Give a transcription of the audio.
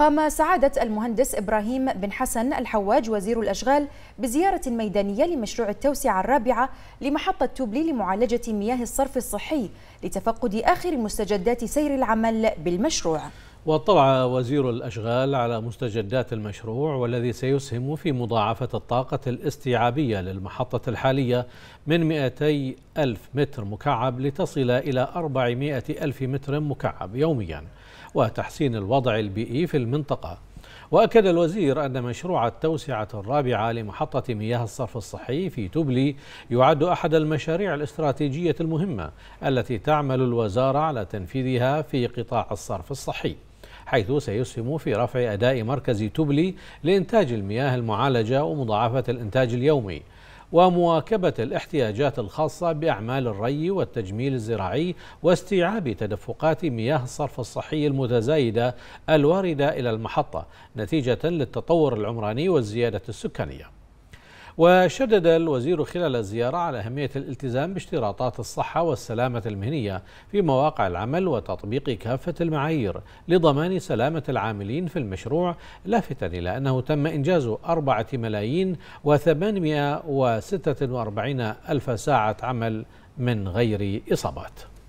قام سعادة المهندس إبراهيم بن حسن الحواج وزير الأشغال بزيارة ميدانية لمشروع التوسعة الرابعة لمحطة توبلي لمعالجة مياه الصرف الصحي لتفقد آخر مستجدات سير العمل بالمشروع واطلع وزير الأشغال على مستجدات المشروع والذي سيسهم في مضاعفة الطاقة الاستيعابية للمحطة الحالية من 200 ألف متر مكعب لتصل إلى 400 ألف متر مكعب يوميا وتحسين الوضع البيئي في المنطقة وأكد الوزير أن مشروع التوسعة الرابعة لمحطة مياه الصرف الصحي في تبلي يعد أحد المشاريع الاستراتيجية المهمة التي تعمل الوزارة على تنفيذها في قطاع الصرف الصحي حيث سيسهم في رفع أداء مركز تبلي لإنتاج المياه المعالجة ومضاعفة الإنتاج اليومي ومواكبة الاحتياجات الخاصة بأعمال الري والتجميل الزراعي واستيعاب تدفقات مياه الصرف الصحي المتزايدة الواردة إلى المحطة نتيجة للتطور العمراني والزيادة السكانية وشدد الوزير خلال الزيارة على أهمية الالتزام باشتراطات الصحة والسلامة المهنية في مواقع العمل وتطبيق كافة المعايير لضمان سلامة العاملين في المشروع لافتا إلى أنه تم إنجاز أربعة ملايين وثمانمائة وستة وأربعين ألف ساعة عمل من غير إصابات